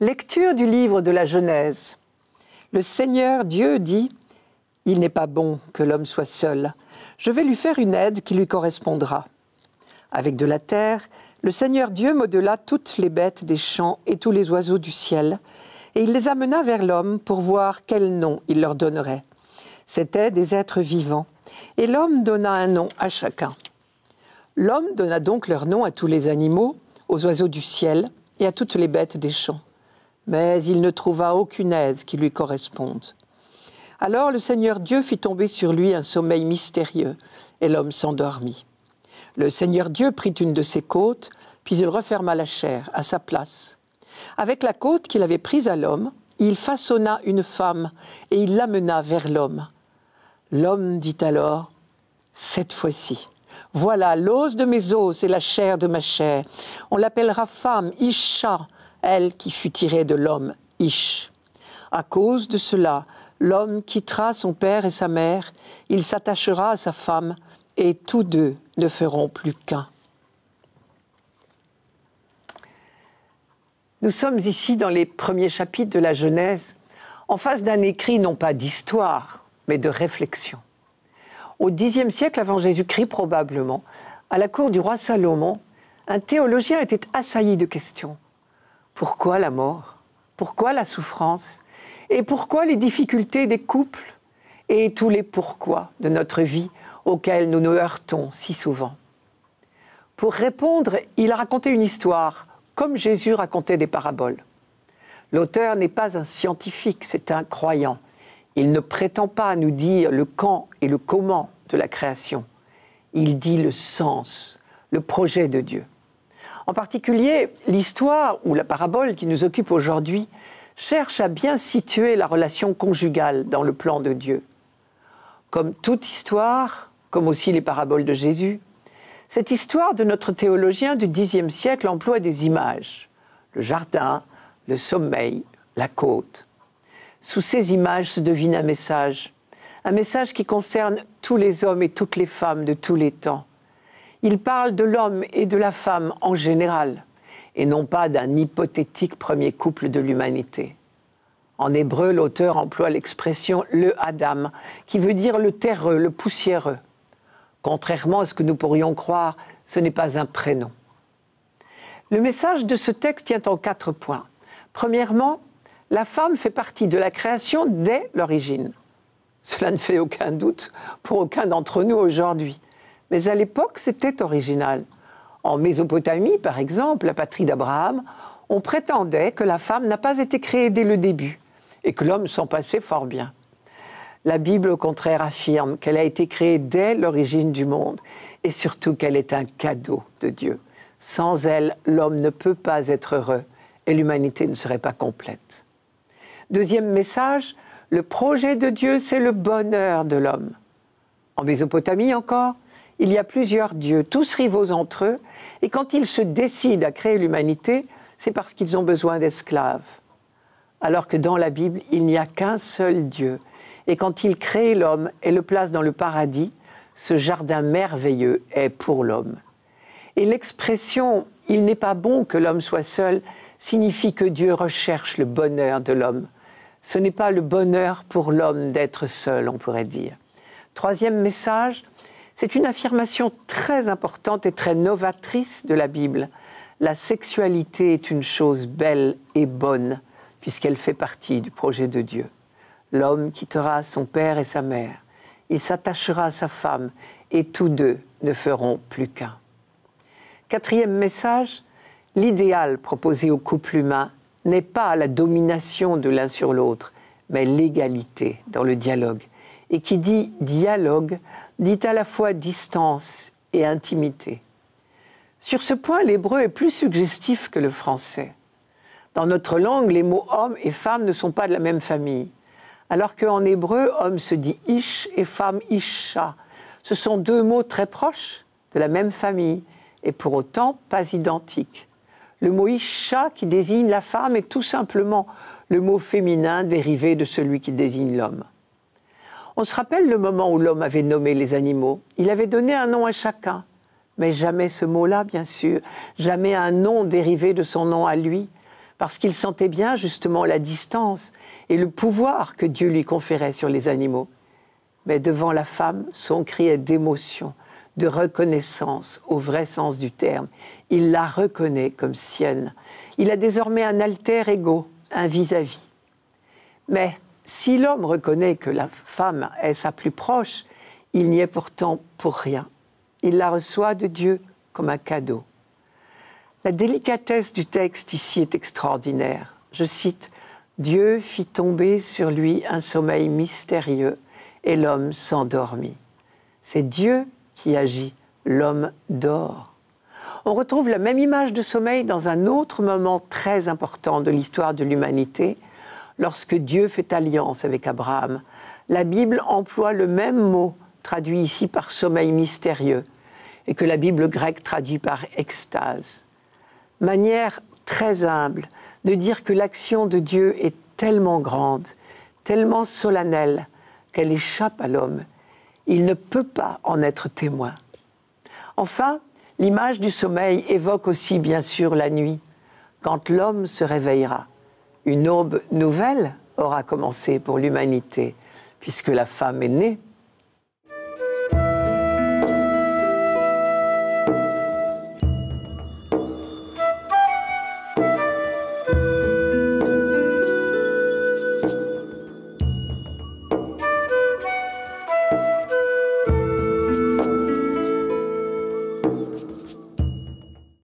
Lecture du livre de la Genèse. Le Seigneur Dieu dit Il n'est pas bon que l'homme soit seul. Je vais lui faire une aide qui lui correspondra. Avec de la terre, le Seigneur Dieu modela toutes les bêtes des champs et tous les oiseaux du ciel, et il les amena vers l'homme pour voir quel nom il leur donnerait. C'étaient des êtres vivants, et l'homme donna un nom à chacun. L'homme donna donc leur nom à tous les animaux, aux oiseaux du ciel et à toutes les bêtes des champs mais il ne trouva aucune aide qui lui corresponde. Alors le Seigneur Dieu fit tomber sur lui un sommeil mystérieux, et l'homme s'endormit. Le Seigneur Dieu prit une de ses côtes, puis il referma la chair à sa place. Avec la côte qu'il avait prise à l'homme, il façonna une femme, et il l'amena vers l'homme. L'homme dit alors, Cette fois-ci, voilà l'os de mes os et la chair de ma chair. On l'appellera femme, Isha, elle qui fut tirée de l'homme Ish. À cause de cela, l'homme quittera son père et sa mère, il s'attachera à sa femme, et tous deux ne feront plus qu'un. Nous sommes ici dans les premiers chapitres de la Genèse, en face d'un écrit non pas d'histoire, mais de réflexion. Au Xe siècle avant Jésus-Christ probablement, à la cour du roi Salomon, un théologien était assailli de questions. Pourquoi la mort Pourquoi la souffrance Et pourquoi les difficultés des couples Et tous les pourquoi de notre vie auxquels nous nous heurtons si souvent Pour répondre, il a raconté une histoire, comme Jésus racontait des paraboles. L'auteur n'est pas un scientifique, c'est un croyant. Il ne prétend pas nous dire le quand et le comment de la création. Il dit le sens, le projet de Dieu. En particulier, l'histoire ou la parabole qui nous occupe aujourd'hui cherche à bien situer la relation conjugale dans le plan de Dieu. Comme toute histoire, comme aussi les paraboles de Jésus, cette histoire de notre théologien du Xe siècle emploie des images, le jardin, le sommeil, la côte. Sous ces images se devine un message, un message qui concerne tous les hommes et toutes les femmes de tous les temps, il parle de l'homme et de la femme en général, et non pas d'un hypothétique premier couple de l'humanité. En hébreu, l'auteur emploie l'expression le Adam, qui veut dire le terreux, le poussiéreux. Contrairement à ce que nous pourrions croire, ce n'est pas un prénom. Le message de ce texte tient en quatre points. Premièrement, la femme fait partie de la création dès l'origine. Cela ne fait aucun doute pour aucun d'entre nous aujourd'hui. Mais à l'époque, c'était original. En Mésopotamie, par exemple, la patrie d'Abraham, on prétendait que la femme n'a pas été créée dès le début et que l'homme s'en passait fort bien. La Bible, au contraire, affirme qu'elle a été créée dès l'origine du monde et surtout qu'elle est un cadeau de Dieu. Sans elle, l'homme ne peut pas être heureux et l'humanité ne serait pas complète. Deuxième message, le projet de Dieu, c'est le bonheur de l'homme. En Mésopotamie encore, il y a plusieurs dieux, tous rivaux entre eux, et quand ils se décident à créer l'humanité, c'est parce qu'ils ont besoin d'esclaves. Alors que dans la Bible, il n'y a qu'un seul Dieu. Et quand il crée l'homme et le place dans le paradis, ce jardin merveilleux est pour l'homme. Et l'expression Il n'est pas bon que l'homme soit seul signifie que Dieu recherche le bonheur de l'homme. Ce n'est pas le bonheur pour l'homme d'être seul, on pourrait dire. Troisième message, c'est une affirmation très importante et très novatrice de la Bible. La sexualité est une chose belle et bonne, puisqu'elle fait partie du projet de Dieu. L'homme quittera son père et sa mère, il s'attachera à sa femme, et tous deux ne feront plus qu'un. Quatrième message, l'idéal proposé au couple humain n'est pas la domination de l'un sur l'autre, mais l'égalité dans le dialogue et qui dit dialogue, dit à la fois distance et intimité. Sur ce point, l'hébreu est plus suggestif que le français. Dans notre langue, les mots homme et femme ne sont pas de la même famille. Alors qu'en hébreu, homme se dit ish et femme isha. Ce sont deux mots très proches, de la même famille, et pour autant pas identiques. Le mot isha qui désigne la femme est tout simplement le mot féminin dérivé de celui qui désigne l'homme. On se rappelle le moment où l'homme avait nommé les animaux. Il avait donné un nom à chacun, mais jamais ce mot-là, bien sûr, jamais un nom dérivé de son nom à lui, parce qu'il sentait bien justement la distance et le pouvoir que Dieu lui conférait sur les animaux. Mais devant la femme, son cri est d'émotion, de reconnaissance au vrai sens du terme. Il la reconnaît comme sienne. Il a désormais un alter ego, un vis-à-vis. Mais si l'homme reconnaît que la femme est sa plus proche, il n'y est pourtant pour rien. Il la reçoit de Dieu comme un cadeau. La délicatesse du texte ici est extraordinaire. Je cite Dieu fit tomber sur lui un sommeil mystérieux et l'homme s'endormit. C'est Dieu qui agit, l'homme dort. On retrouve la même image de sommeil dans un autre moment très important de l'histoire de l'humanité, lorsque Dieu fait alliance avec Abraham. La Bible emploie le même mot, traduit ici par sommeil mystérieux, et que la Bible grecque traduit par extase. Manière très humble de dire que l'action de Dieu est tellement grande, tellement solennelle, qu'elle échappe à l'homme. Il ne peut pas en être témoin. Enfin, l'image du sommeil évoque aussi bien sûr la nuit, quand l'homme se réveillera une aube nouvelle aura commencé pour l'humanité, puisque la femme est née